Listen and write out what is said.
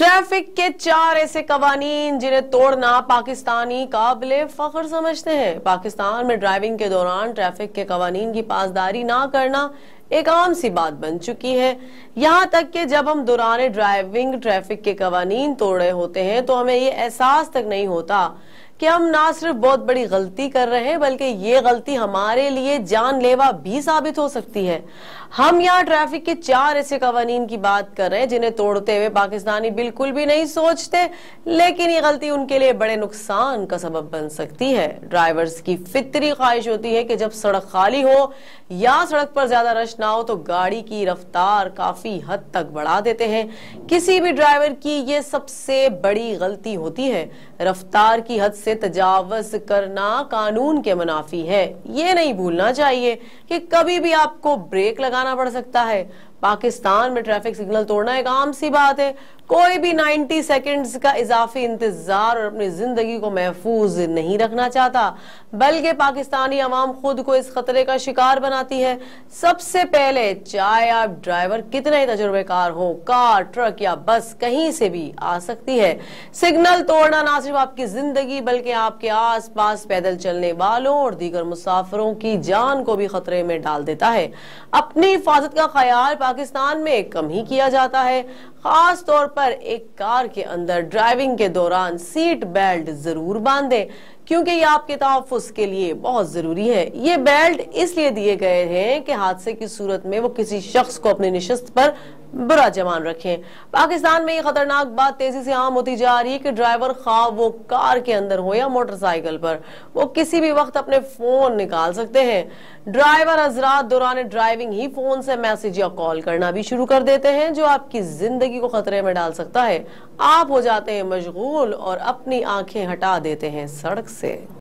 traffic के चार ऐसे कवानीन जिन्हें तोड़ना पाकिस्तानी काबिल फख्र समझते हैं पाकिस्तान में ड्राइविंग के दौरान ट्रैफिक के कवानीन की पासदारी ना करना एक आम सी बात बन चुकी है यहाँ तक कि जब हम दौरान ड्राइविंग ट्रैफिक के कवानीन तोड़े होते हैं तो हमें ये एहसास तक नहीं होता कि हम ना सिर्फ बहुत बड़ी गलती कर रहे हैं बल्कि ये गलती हमारे लिए जानलेवा भी साबित हो सकती है हम यहाँ ट्रैफिक के चार ऐसे कवानीन की बात कर रहे हैं जिन्हें तोड़ते हुए पाकिस्तानी बिल्कुल भी नहीं सोचते लेकिन ये गलती उनके लिए बड़े नुकसान का सबब बन सकती है ड्राइवर्स की फितरी ख्वाहिश होती है कि जब सड़क खाली हो या सड़क पर ज्यादा रश ना हो तो गाड़ी की रफ्तार काफी हद तक बढ़ा देते हैं किसी भी ड्राइवर की ये सबसे बड़ी गलती होती है रफ्तार की हद से तजावज करना कानून के मुनाफी है ये नहीं भूलना चाहिए कि कभी भी आपको ब्रेक लगा लगाना पड़ सकता है पाकिस्तान में ट्रैफिक सिग्नल तोड़ना एक आम सी बात है कोई भी 90 सेकंड्स का इजाफी इंतजार और अपनी जिंदगी को महफूज नहीं रखना चाहता बल्कि पाकिस्तानी आवाम खुद को इस खतरे का शिकार बनाती है सबसे पहले चाहे आप ड्राइवर कितने ही तजुर्बेकार हो कार ट्रक या बस कहीं से भी आ सकती है सिग्नल तोड़ना ना सिर्फ आपकी जिंदगी बल्कि आपके आस पास पैदल चलने वालों और दीगर मुसाफरों की जान को भी खतरे में डाल देता है अपनी हिफाजत का ख्याल पाकिस्तान में कम ही किया जाता है खास तौर पर एक कार के अंदर ड्राइविंग के दौरान सीट बेल्ट जरूर बांधें क्योंकि ये आपके तहफ़ के लिए बहुत ज़रूरी है ये बेल्ट इसलिए दिए गए हैं कि हादसे की सूरत में वो किसी शख्स को अपनी नशस्त पर बुरा जमान रखें पाकिस्तान में ये खतरनाक बात तेजी से आम होती जा रही है कि ड्राइवर खा वो कार के अंदर हो या मोटरसाइकिल पर वो किसी भी वक्त अपने फोन निकाल सकते हैं ड्राइवर हजरात दौरान ड्राइविंग ही फोन से मैसेज या कॉल करना भी शुरू कर देते हैं जो आपकी जिंदगी को खतरे में डाल सकता है आप हो जाते हैं मशगूल और अपनी आंखें हटा देते हैं सड़क से